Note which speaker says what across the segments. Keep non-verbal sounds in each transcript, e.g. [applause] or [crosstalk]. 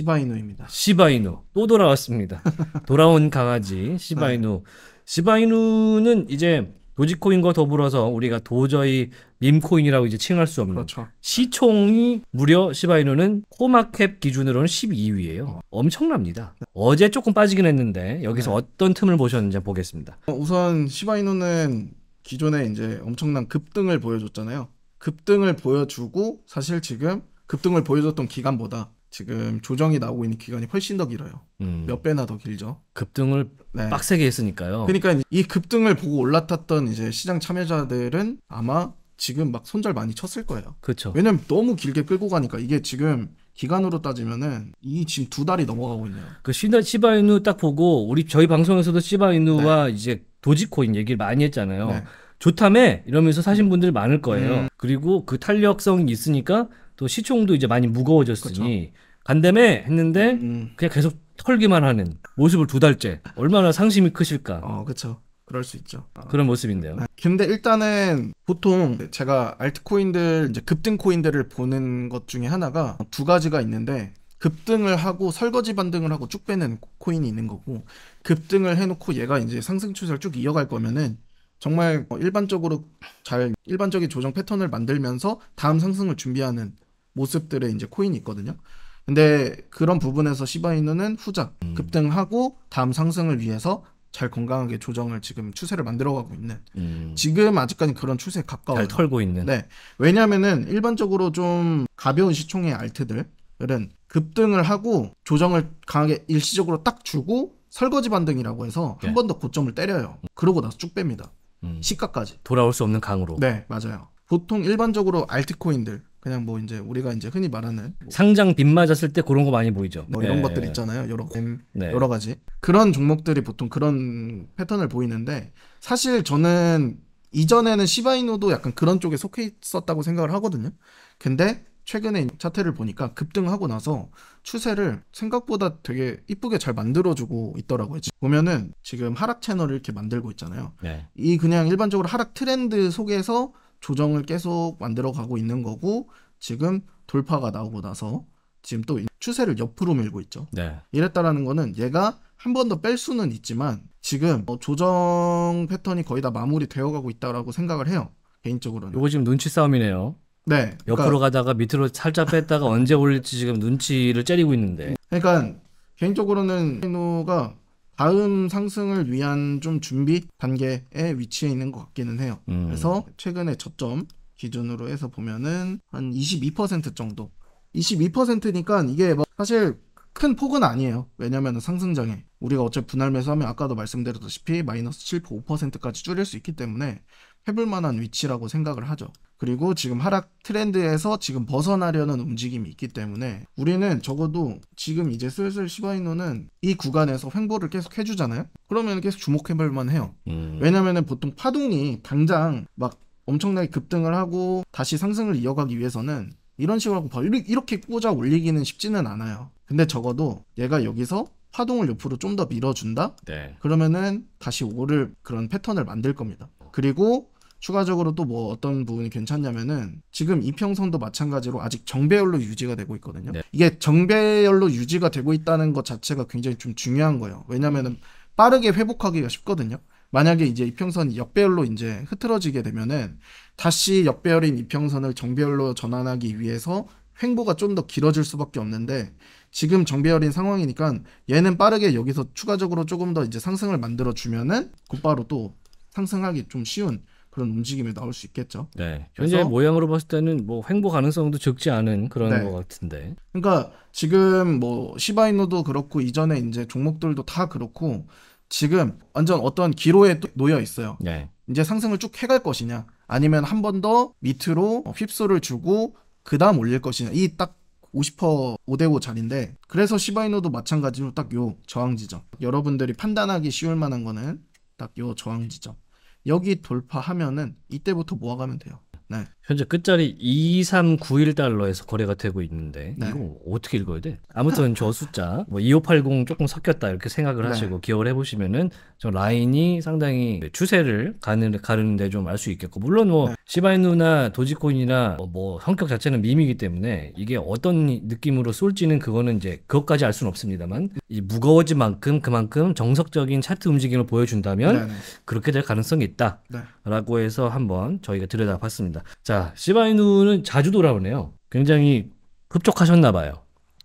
Speaker 1: 시바이누입니다. 시바이누 또 돌아왔습니다. [laughs] 돌아온 강아지 시바이누. 네. 시바이누는 이제 도지코인과 더불어서 우리가 도저히 밈코인이라고 이제 칭할 수 없는 그렇죠. 시총이 무려 시바이누는 코마캡 기준으로는 12위예요. 어. 엄청납니다. 네. 어제 조금 빠지긴 했는데 여기서 네. 어떤 틈을 보셨는지 보겠습니다.
Speaker 2: 어, 우선 시바이누는 기존에 이제 엄청난 급등을 보여줬잖아요. 급등을 보여주고 사실 지금 급등을 보여줬던 기간보다 지금 조정이 나오고 있는 기간이 훨씬 더 길어요. 음. 몇 배나 더 길죠.
Speaker 1: 급등을 네. 빡세게 했으니까요. 그러니까
Speaker 2: 이 급등을 보고 올라탔던 이제 시장 참여자들은 아마 지금 막 손절 많이 쳤을 거예요. 그렇죠. 왜냐면 너무 길게 끌고 가니까 이게 지금 기간으로 따지면은 이 지금 두 달이 넘어가고 있네요.
Speaker 1: 그 시다 시바이누 딱 보고 우리 저희 방송에서도 시바이누와 네. 이제 도지코인 얘기를 많이 했잖아요. 네. 좋다며 이러면서 사신 분들 많을 거예요. 음. 그리고 그 탄력성이 있으니까 또 시총도 이제 많이 무거워졌으니 그렇죠. 간담회 했는데 음, 음. 그냥 계속 털기만 하는 모습을 두 달째 얼마나 상심이 크실까. 어, 그렇죠. 그럴 수 있죠. 어. 그런 모습인데요. 아, 근데
Speaker 2: 일단은 보통 제가 알트코인들 이제 급등 코인들을 보는 것 중에 하나가 두 가지가 있는데 급등을 하고 설거지 반등을 하고 쭉 빼는 코인이 있는 거고 급등을 해놓고 얘가 이제 상승 추세를 쭉 이어갈 거면은 정말 뭐 일반적으로 잘 일반적인 조정 패턴을 만들면서 다음 상승을 준비하는 모습들의 이제 코인이 있거든요. 근데 그런 부분에서 시바이누는 후자 음. 급등하고 다음 상승을 위해서 잘 건강하게 조정을 지금 추세를 만들어가고 있는 음. 지금 아직까지 그런 추세에 가까워요. 잘 털고 있는. 네. 왜냐면은 하 일반적으로 좀 가벼운 시총의 알트들은 급등을 하고 조정을 강하게 일시적으로 딱 주고 설거지 반등이라고 해서 한 네. 번더 고점을 때려요. 그러고 나서 쭉 뺍니다. 음. 시가까지.
Speaker 1: 돌아올 수 없는 강으로. 네,
Speaker 2: 맞아요. 보통 일반적으로 알트코인들 그냥 뭐 이제 우리가 이제 흔히 말하는
Speaker 1: 뭐 상장 빚 맞았을 때 그런 거 많이 보이죠. 뭐 이런 예. 것들 있잖아요. 여러 네. 여러 가지 그런
Speaker 2: 종목들이 보통 그런 패턴을 보이는데 사실 저는 이전에는 시바이노도 약간 그런 쪽에 속해 있었다고 생각을 하거든요. 근데 최근에 차트를 보니까 급등하고 나서 추세를 생각보다 되게 이쁘게 잘 만들어주고 있더라고요. 보면은 지금 하락 채널을 이렇게 만들고 있잖아요. 네. 이 그냥 일반적으로 하락 트렌드 속에서 조정을 계속 만들어 가고 있는 거고 지금 돌파가 나오고 나서 지금 또 추세를 옆으로 밀고 있죠. 네. 이랬다라는 거는 얘가 한 번 더 뺄 수는 있지만 지금 뭐 조정 패턴이 거의 다 마무리되어 가고 있다라고 생각을 해요.
Speaker 1: 개인적으로는. 이거 지금 눈치 싸움이네요. 네. 옆으로 그러니까, 가다가 밑으로 살짝 뺐다가 언제 올릴지 지금 눈치를 째리고 있는데.
Speaker 2: 그러니까 개인적으로는 신노가 다음 상승을 위한 좀 준비 단계에 위치해 있는 것 같기는 해요. 음. 그래서 최근에 저점 기준으로 해서 보면은 한 22% 정도. 22%니까 이게 뭐 사실 큰 폭은 아니에요. 왜냐면 상승장에 우리가 어차피 분할 매수하면 아까도 말씀드렸다시피 마이너스 7.5%까지 줄일 수 있기 때문에 해볼 만한 위치라고 생각을 하죠. 그리고 지금 하락 트렌드에서 지금 벗어나려는 움직임이 있기 때문에 우리는 적어도 지금 이제 슬슬 시바이노는 이 구간에서 횡보를 계속 해주잖아요. 그러면 계속 주목해볼만 해요. 음. 왜냐면은 보통 파동이 당장 막 엄청나게 급등을 하고 다시 상승을 이어가기 위해서는 이런 식으로 하고 이렇게 꽂아 올리기는 쉽지는 않아요. 근데 적어도 얘가 여기서 파동을 옆으로 좀 더 밀어준다? 네. 그러면은 다시 오를 그런 패턴을 만들 겁니다. 그리고 추가적으로 또 뭐 어떤 부분이 괜찮냐면은 지금 이평선도 마찬가지로 아직 정배열로 유지가 되고 있거든요. 네. 이게 정배열로 유지가 되고 있다는 것 자체가 굉장히 좀 중요한 거예요. 왜냐면은 빠르게 회복하기가 쉽거든요. 만약에 이제 이평선이 역배열로 이제 흐트러지게 되면은 다시 역배열인 이평선을 정배열로 전환하기 위해서 횡보가 좀 더 길어질 수밖에 없는데 지금 정배열인 상황이니까 얘는 빠르게 여기서 추가적으로 조금 더 이제 상승을 만들어 주면은 곧바로 또 상승하기 좀 쉬운 그런 움직임에 나올 수 있겠죠.
Speaker 1: 네. 현재 모양으로 봤을 때는 뭐 횡보 가능성도 적지 않은 그런 네. 것 같은데.
Speaker 2: 그러니까 지금 뭐 시바이노도 그렇고 이전에 이제 종목들도 다 그렇고 지금 완전 어떤 기로에 놓여 있어요. 네. 이제 상승을 쭉 해갈 것이냐 아니면 한 번 더 밑으로 휩소를 주고 그다음 올릴 것이냐 이 딱 50% 5대5 자리인데 그래서 시바이노도 마찬가지로 딱 요 저항 지점 여러분들이 판단하기 쉬울 만한 거는 딱 요 저항 지점 여기 돌파하면은 이때부터 모아가면 돼요.
Speaker 1: 네. 현재 끝자리 2391달러에서 거래가 되고 있는데 네. 이거 어떻게 읽어야 돼? 아무튼 저 숫자 뭐2580 조금 섞였다 이렇게 생각을 네. 하시고 기억을 해보시면은 저 라인이 상당히 네, 추세를 가는, 가르는데 좀 알 수 있겠고 물론 뭐 네. 시바이누나 도지코인이나 뭐, 뭐 성격 자체는 밈이기 때문에 이게 어떤 느낌으로 쏠지는 그거는 이제 그것까지 알 수는 없습니다만 이 무거워진 만큼 그만큼 정석적인 차트 움직임을 보여준다면 그렇게 될 가능성이 있다라고 해서 한번 저희가 들여다봤습니다. 있습니다. 자, 시바이누는 자주 돌아오네요. 굉장히 흡족하셨나 봐요.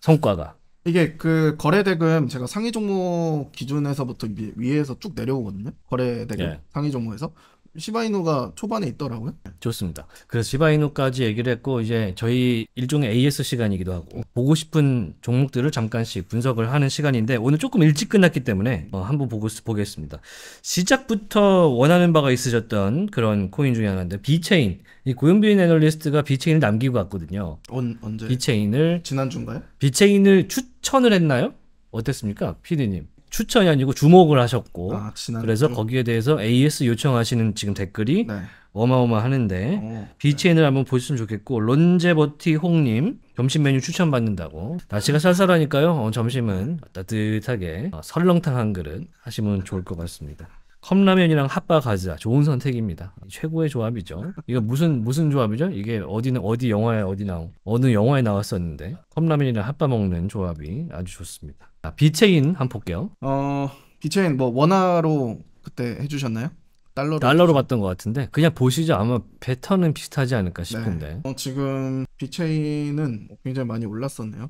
Speaker 1: 성과가.
Speaker 2: 이게 그 거래대금 제가 상위 종목 기준에서부터 위, 위에서 쭉 내려오거든요. 거래대금 예. 네. 상위 종목에서. 시바이누가 초반에
Speaker 1: 있더라고요. 좋습니다. 그래서 시바이누까지 얘기를 했고 이제 저희 일종의 AS 시간이기도 하고 보고 싶은 종목들을 잠깐씩 분석을 하는 시간인데 오늘 조금 일찍 끝났기 때문에 어, 한번 보고 보겠습니다. 시작부터 원하는 바가 있으셨던 그런 코인 중에 하나인데 비체인 이 고용비인 애널리스트가 비체인을 남기고 갔거든요. 언, 언제? 비체인을 지난주인가요? 비체인을 추천을 했나요? 어땠습니까, 피디님? 추천이 아니고 주목을 하셨고 아, 그래서 거기에 대해서 AS 요청하시는 지금 댓글이 네. 어마어마하는데 비 어, 네. b t 을 네. 한번 보셨으면 좋겠고 론제버티 홍님 점심 메뉴 추천받는다고 날씨가 쌀쌀하니까요 어, 점심은 따뜻하게 어, 설렁탕 한 그릇 하시면 좋을 것 같습니다 컵라면이랑 핫바 가자 좋은 선택입니다. 최고의 조합이죠. 이거 무슨 무슨 조합이죠? 이게 어디는 어디 영화에 어디 나온 어느 영화에 나왔었는데 컵라면이랑 핫바 먹는 조합이 아주 좋습니다. 아, 비체인 한 볼게요.
Speaker 2: 어 비체인 뭐 원화로 그때 해주셨나요? 달러로, 달러로 봤던
Speaker 1: 것 같은데 그냥 보시죠 아마 배턴은 비슷하지 않을까 네. 싶은데 네.
Speaker 2: 어, 지금 비체인은 굉장히 많이 올랐었네요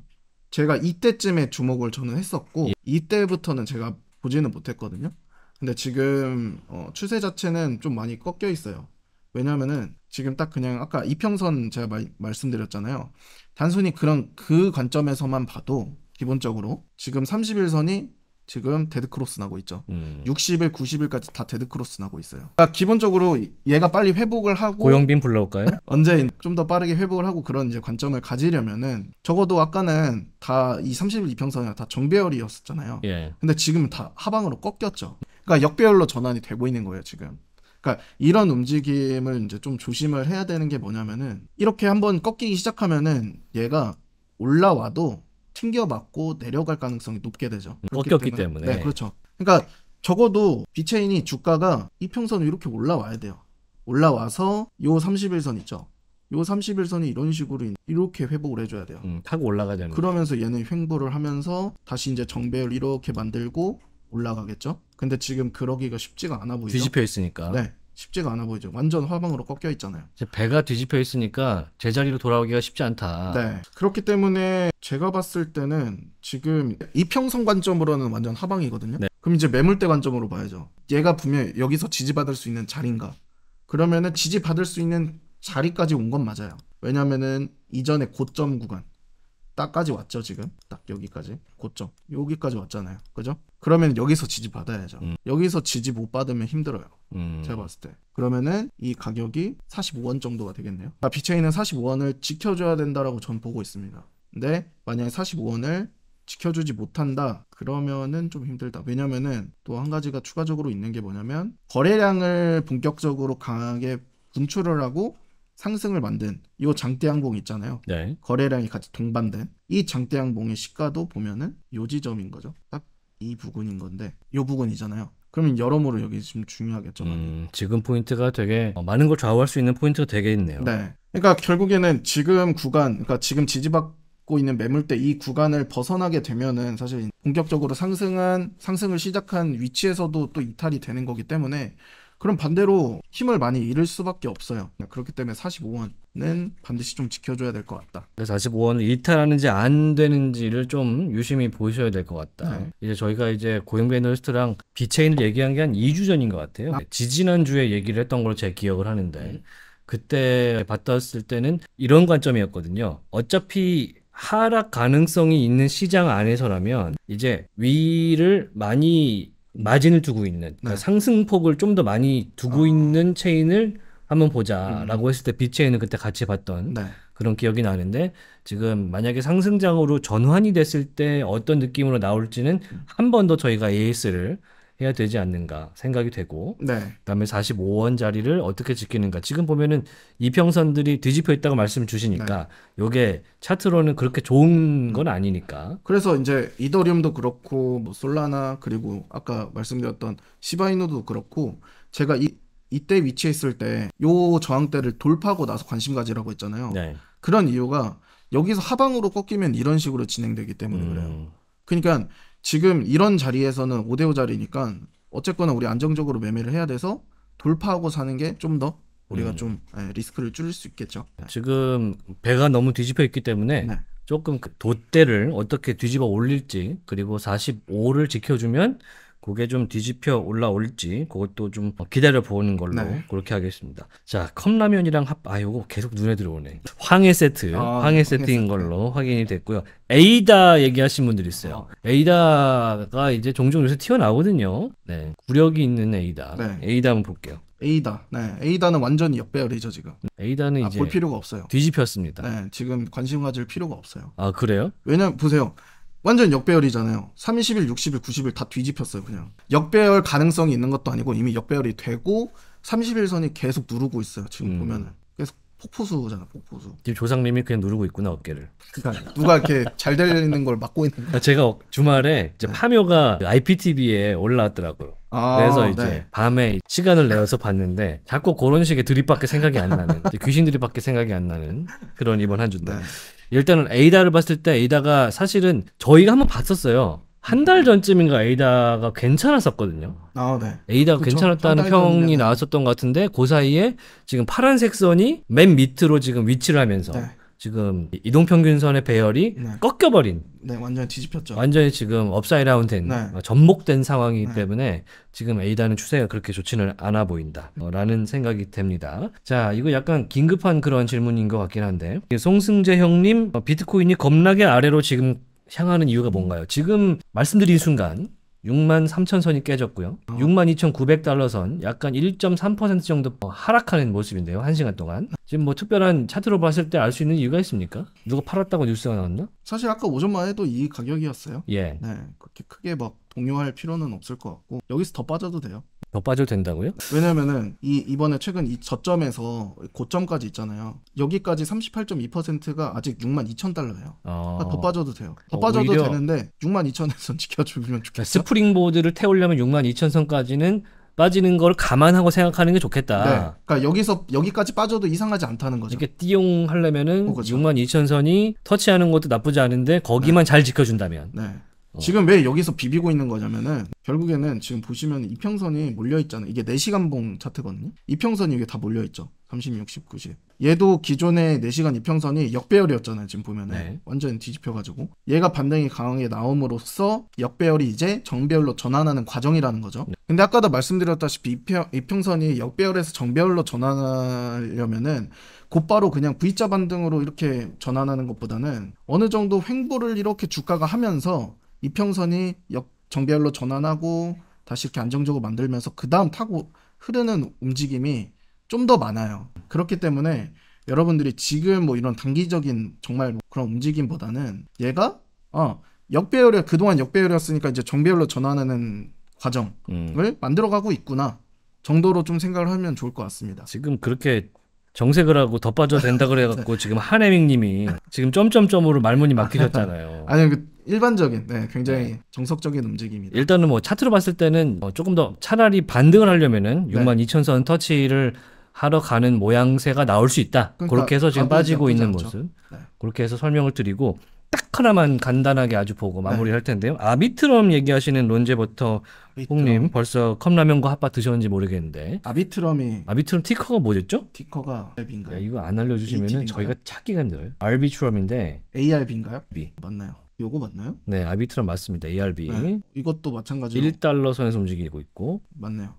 Speaker 2: 제가 이때쯤에 주목을 저는 했었고 예. 이때부터는 제가 보지는 못했거든요 근데 지금 어, 추세 자체는 좀 많이 꺾여 있어요. 왜냐면은 지금 딱 그냥 아까 이평선 제가 말, 말씀드렸잖아요. 단순히 그런 그 관점에서만 봐도 기본적으로 지금 31선이 지금 데드크로스 나고 있죠. 음. 60일, 90일까지 다 데드크로스 나고 있어요. 그러니까
Speaker 1: 기본적으로
Speaker 2: 얘가 빨리 회복을 하고 고영빈
Speaker 1: 불러올까요? [laughs]
Speaker 2: 언제 좀 더 빠르게 회복을 하고 그런 이제 관점을 가지려면은 적어도 아까는 다 이 30일 이평선이 다 정배열이었었잖아요. 예. 근데 지금은 다 하방으로 꺾였죠. 그러니까 역배열로 전환이 되고 있는 거예요, 지금. 그러니까 이런 움직임을 이제 좀 조심을 해야 되는 게 뭐냐면은 이렇게 한번 꺾이기 시작하면은 얘가 올라와도 튕겨 맞고 내려갈 가능성이 높게 되죠. 꺾였기 음, 때문에. 네, 그렇죠. 그러니까 적어도 비체인이 주가가 이평선을 이렇게 올라와야 돼요. 올라와서 요 31선 있죠. 요 31선이 이런 식으로 이렇게 회복을 해줘야 돼요. 음, 타고 올라가자는. 그러면서 얘는 횡보를 하면서 다시 이제 정배열 이렇게 만들고 올라가겠죠. 근데 지금 그러기가 쉽지가 않아 보이죠. 뒤집혀
Speaker 1: 있으니까. 네.
Speaker 2: 쉽지가 않아 보이죠. 완전 화방으로 꺾여 있잖아요.
Speaker 1: 배가 뒤집혀 있으니까 제자리로 돌아오기가 쉽지 않다. 네.
Speaker 2: 그렇기 때문에 제가 봤을 때는 지금 이평선 관점으로는 완전 하방이거든요. 네. 그럼 이제 매물대 관점으로 봐야죠. 얘가 분명 여기서 지지받을 수 있는 자리인가. 그러면은 지지받을 수 있는 자리까지 온 건 맞아요. 왜냐면은 이전에 고점 구간 딱까지 왔죠 지금 딱 여기까지 고점 여기까지 왔잖아요. 그죠? 그러면 여기서 지지 받아야죠. 음. 여기서 지지 못 받으면 힘들어요. 음. 제가 봤을 때. 그러면은 이 가격이 45원 정도가 되겠네요. 아, 비체인은 45원을 지켜줘야 된다라고 전 보고 있습니다. 근데 만약에 45원을 지켜주지 못한다 그러면은 좀 힘들다 왜냐면은 또 한 가지가 추가적으로 있는 게 뭐냐면 거래량을 본격적으로 강하게 분출을 하고 상승을 만든 이 장대양봉 있잖아요 네. 거래량이 같이 동반된 이 장대양봉의 시가도 보면은 요지점인 거죠 딱이 부분인 건데 이
Speaker 1: 부분이잖아요. 그러면 여러모로 여기 지금 중요하겠죠. 음, 지금 포인트가 되게 어, 많은 걸 좌우할 수 있는 포인트가 되게 있네요. 네.
Speaker 2: 그러니까 결국에는 지금 구간, 그러니까 지금 지지받고 있는 매물대 이 구간을 벗어나게 되면은 사실 본격적으로 상승한 상승을 시작한 위치에서도 또 이탈이 되는 거기 때문에 그럼 반대로 힘을 많이 잃을 수밖에 없어요. 그렇기 때문에 45원은 반드시 좀 지켜줘야 될 것 같다.
Speaker 1: 45원을 일탈하는지 안 되는지를 좀 유심히 보셔야 될 것 같다. 네. 이제 저희가 이제 고용베너스트랑 비체인을 얘기한 게 한 2주 전인 것 같아요. 아. 지지난주에 얘기를 했던 걸로 제 기억을 하는데 네. 그때 봤었을 때는 이런 관점이었거든요. 어차피 하락 가능성이 있는 시장 안에서라면 이제 위를 많이 마진을 두고 있는 그러니까 네. 상승폭을 좀 더 많이 두고 어. 있는 체인을 한번 보자라고 음. 했을 때 비체인은 그때 같이 봤던 네. 그런 기억이 나는데 지금 만약에 상승장으로 전환이 됐을 때 어떤 느낌으로 나올지는 음. 한번 더 저희가 AS를 해야 되지 않는가 생각이 되고 네. 그다음에 45원짜리를 어떻게 지키는가 지금 보면은 이평선들이 뒤집혀 있다고 말씀 주시니까 네. 요게 차트로는 그렇게 좋은 음. 건 아니니까
Speaker 2: 그래서 이제 이더리움도 그렇고 뭐 솔라나 그리고 아까 말씀드렸던 시바이노도 그렇고 제가 이 이때 위치에 있을 때 요 저항대를 돌파하고 나서 관심 가지라고 했잖아요. 네. 그런 이유가 여기서 하방으로 꺾이면 이런 식으로 진행되기 때문에 음. 그래요. 그러니까 지금 이런 자리에서는 5대5 자리니까 어쨌거나 우리 안정적으로 매매를 해야 돼서 돌파하고 사는 게 좀 더 우리가 음. 좀
Speaker 1: 예, 리스크를 줄일 수 있겠죠. 네. 지금 배가 너무 뒤집혀 있기 때문에 네. 조금 그 돛대를 어떻게 뒤집어 올릴지 그리고 45를 지켜주면 그게 좀 뒤집혀 올라올지 그것도 좀 기다려 보는 걸로 네. 그렇게 하겠습니다. 자 컵라면이랑 합아 요거 계속 눈에 들어오네. 황해 세트, 아, 황해 세트인 세트. 걸로 확인이 됐고요. 에이다 얘기하신 분들 있어요. 아. 에이다가 이제 종종 요새 튀어나오거든요. 네, 구력이 있는 에이다. 네. 에이다 한번 볼게요. 에이다. 네, 에이다는 완전히
Speaker 2: 역배열이죠 지금. 에이다는 아, 이제 볼 필요가 없어요.
Speaker 1: 뒤집혔습니다.
Speaker 2: 네, 지금 관심 가질 필요가 없어요. 아 그래요? 왜냐 보세요. 완전 역배열이잖아요. 30일, 60일, 90일 다 뒤집혔어요, 그냥. 역배열 가능성이 있는 것도 아니고 이미 역배열이 되고 30일 선이 계속 누르고 있어요, 지금 음. 보면은. 계속 폭포수잖아, 폭포수.
Speaker 1: 지금 조상님이 그냥 누르고 있구나, 어깨를. 그러니까 누가
Speaker 2: 이렇게 잘달 되는 걸 막고 있는
Speaker 1: 거야. 아, 제가 어, 주말에 이제 네. 파묘가 IPTV에 그 올라왔더라고요.
Speaker 2: 아, 그래서 네. 이제 네.
Speaker 1: 밤에 시간을 내어서 봤는데 자꾸 그런 식의 드립밖에 생각이 안 나는 귀신 드립밖에 생각이 안 나는 그런 이번 한 주인데 네. 일단은 에이다를 봤을 때 에이다가 사실은 저희가 한번 봤었어요. 한 달 전쯤인가 에이다가 괜찮았었거든요. 아, 네. 에이다가 그쵸? 괜찮았다는 평이 네. 나왔었던 것 같은데 그 사이에 지금 파란색 선이 맨 밑으로 지금 위치를 하면서 네. 지금 이동평균선의 배열이 네. 꺾여버린 네 완전 히 뒤집혔죠 완전히 지금 업사이드다운 된 네. 어, 접목된 상황이기 네. 때문에 지금 에이다는 추세가 그렇게 좋지는 않아 보인다라는 어, 생각이 됩니다. 자 이거 약간 긴급한 그런 질문인 것 같긴 한데 송승재 형님 어, 비트코인이 겁나게 아래로 지금 향하는 이유가 뭔가요? 지금 말씀드린 순간 6만 3천 선이 깨졌고요. 어. 6만 2,900달러 선 약간 1.3% 정도 하락하는 모습인데요. 1시간 동안. 지금 뭐 특별한 차트로 봤을 때 알 수 있는 이유가 있습니까? 누가 팔았다고 뉴스가 나왔나?
Speaker 2: 사실 아까 오전만 해도 이 가격이었어요.
Speaker 1: 예. 네. 그렇게
Speaker 2: 크게 막 동요할 필요는 없을 것 같고 여기서 더 빠져도 돼요.
Speaker 1: 더 빠져도 된다고요? 왜냐면은
Speaker 2: 이 이번에 최근 이 저점에서 고점까지 있잖아요. 여기까지 38.2%가 아직 6만 2천 달러예요.
Speaker 1: 어... 더 빠져도 돼요. 더 어, 빠져도 오히려... 되는데
Speaker 2: 6만 2천에선 지켜주면
Speaker 1: 좋겠다. 그러니까 스프링보드를 태우려면 6만 2천 선까지는 빠지는 걸 감안하고 생각하는 게 좋겠다. 네. 그러니까 여기서 여기까지 빠져도 이상하지 않다는 거죠. 이렇게 띠용 하려면은 어, 그렇죠. 6만 2천 선이 터치하는 것도 나쁘지 않은데 거기만 네. 잘 지켜준다면. 네. 어. 지금 왜 여기서 비비고 있는 거냐면은 결국에는
Speaker 2: 지금 보시면 이평선이 몰려 있잖아요. 이게 4시간봉 차트거든요. 이평선이 이게 다 몰려 있죠. 30, 60, 90. 얘도 기존의 4시간 이평선이 역배열이었잖아요. 지금 보면은 네. 완전 히 뒤집혀가지고 얘가 반등이 강하게 나옴으로써 역배열이 이제 정배열로 전환하는 과정이라는 거죠. 네. 근데 아까도 말씀드렸다시피 이평, 이평선이 역배열에서 정배열로 전환하려면은 곧바로 그냥 V자 반등으로 이렇게 전환하는 것보다는 어느 정도 횡보를 이렇게 주가가 하면서 이평선이 역 정배열로 전환하고 다시 이렇게 안정적으로 만들면서 그 다음 타고 흐르는 움직임이 좀 더 많아요. 그렇기 때문에 여러분들이 지금 뭐 이런 단기적인 정말 뭐 그런 움직임보다는 얘가 어 역배열이 그동안 역배열이었으니까 이제 정배열로 전환하는 과정을 음. 만들어가고 있구나 정도로 좀 생각을 하면 좋을 것 같습니다. 지금
Speaker 1: 그렇게 정색을 하고 더 빠져 된다 그래갖고 [laughs] 네. 지금 한혜밍님이 지금 점점점으로 말문이 막히셨잖아요.
Speaker 2: [laughs] 아니 그 일반적인 네, 굉장히 네. 정석적인 움직임입니다.
Speaker 1: 일단은 뭐 차트로 봤을 때는 어, 조금 더 차라리 반등을 하려면은 6만 2천 선 터치를 하러 가는 모양새가 나올 수 있다. 그러니까 그렇게 해서 지금 빠지고 있는 모습. 네. 그렇게 해서 설명을 드리고 딱 하나만 간단하게 아주 보고 마무리할 네. 텐데요. 아 미트럼 얘기하시는 론제버터 홍님 벌써 컵라면과 핫바 드셨는지 모르겠는데 아비트럼이 아비트럼 티커가 뭐였죠? 티커가 랩인가요? 야, 이거 안 알려주시면 저희가 찾기가 힘들어요. 알비트럼인데
Speaker 2: ARB인가요? B. 맞나요? 요거 맞나요?
Speaker 1: 네, 아비트럼 맞습니다. ARB. 네,
Speaker 2: 이것도 마찬가지로
Speaker 1: 1달러 선에서 움직이고 있고.
Speaker 2: 맞네요.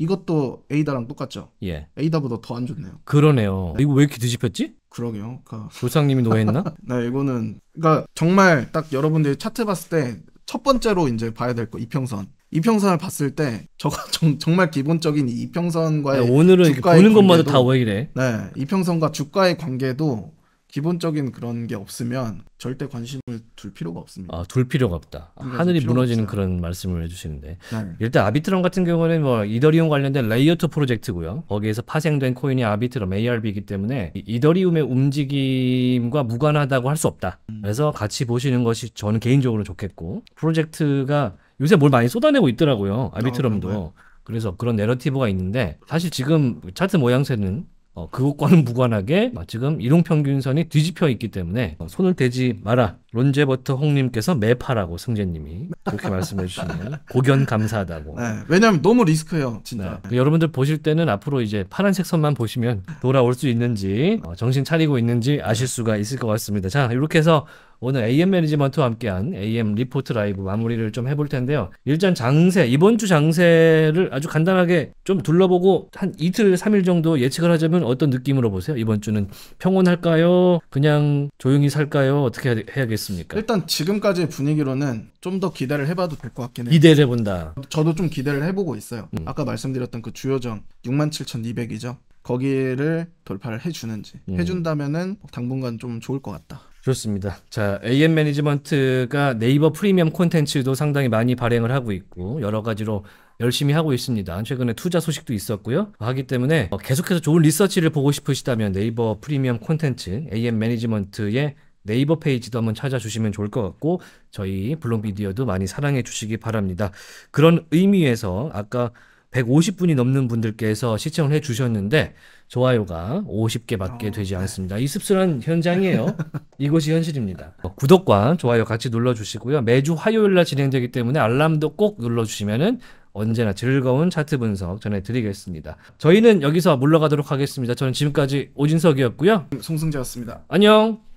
Speaker 2: 이것도 에이다랑 똑같죠? 예. 에이다보다 더 안 좋네요.
Speaker 1: 그러네요. 네. 이거 왜 이렇게 뒤집혔지? 그러게요. 그 조상님이 노예했나? [laughs]
Speaker 2: 네, 이거는 그러니까 정말 딱 여러분들이 차트 봤을 때 첫 번째로 이제 봐야 될 거 이평선. 이평선을 봤을 때 저거 [laughs] 정, 말 기본적인 이평선과의 네, 오늘은 보는 관계도, 것마다 다오이래 네, 이평선과 주가의 관계도 기본적인 그런 게 없으면 절대 관심을
Speaker 1: 둘 필요가 없습니다. 아, 둘 필요가 없다. 그러니까 하늘 무너지는 없어요. 그런 말씀을 해주시는데 네. 일단 아비트럼 같은 경우는 뭐 이더리움 관련된 레이어트 프로젝트고요. 거기에서 파생된 코인이 아비트럼 ARB이기 때문에 이더리움의 움직임과 무관하다고 할 수 없다. 음. 그래서 같이 보시는 것이 저는 개인적으로 좋겠고 프로젝트가 요새 뭘 많이 쏟아내고 있더라고요. 아비트럼도. 아, 그래서 그런 내러티브가 있는데 사실 지금 차트 모양새는 어, 그것과는 무관하게 어, 지금 이동평균선이 뒤집혀 있기 때문에 어, 손을 대지 마라 론제버터 홍님께서 매파라고 승재님이 그렇게 말씀해 주시네요. 고견 감사하다고. 네, 왜냐하면 너무 리스크예요, 진짜. 네, 그 여러분들 보실 때는 앞으로 이제 파란색 선만 보시면 돌아올 수 있는지 어, 정신 차리고 있는지 아실 수가 있을 것 같습니다. 자, 이렇게 해서 오늘 AM 매니지먼트와 함께한 AM 리포트 라이브 마무리를 좀 해볼 텐데요. 일단 장세, 이번 주 장세를 아주 간단하게 좀 둘러보고 한 이틀, 삼일 정도 예측을 하자면 어떤 느낌으로 보세요? 이번 주는 평온할까요? 그냥 조용히 살까요? 어떻게 해야겠어요? 어떻습니까?
Speaker 2: 일단 지금까지의 분위기로는 좀 더 기대를 해봐도 될 것 같긴 해요.
Speaker 1: 기대를 해본다. 저도 좀
Speaker 2: 기대를 해보고 있어요. 음. 아까 말씀드렸던 그 주요정 67,200이죠. 거기를
Speaker 1: 돌파를 해주는지 음.
Speaker 2: 해준다면은 당분간 좀 좋을 것 같다.
Speaker 1: 좋습니다. 자, AM 매니지먼트가 네이버 프리미엄 콘텐츠도 상당히 많이 발행을 하고 있고 여러 가지로 열심히 하고 있습니다. 최근에 투자 소식도 있었고요. 하기 때문에 어, 계속해서 좋은 리서치를 보고 싶으시다면 네이버 프리미엄 콘텐츠 AM 매니지먼트의 네이버 페이지도 한번 찾아주시면 좋을 것 같고 저희 블록미디어도 많이 사랑해 주시기 바랍니다. 그런 의미에서 아까 150분이 넘는 분들께서 시청을 해 주셨는데 좋아요가 50개밖에 어, 되지 네. 않습니다. 이 씁쓸한 현장이에요. 이것이 현실입니다. 구독과 좋아요 같이 눌러 주시고요. 매주 화요일 날 진행되기 때문에 알람도 꼭 눌러 주시면은 언제나 즐거운 차트 분석 전해드리겠습니다. 저희는 여기서 물러가도록 하겠습니다. 저는 지금까지 오진석이었고요. 송승재였습니다. 안녕.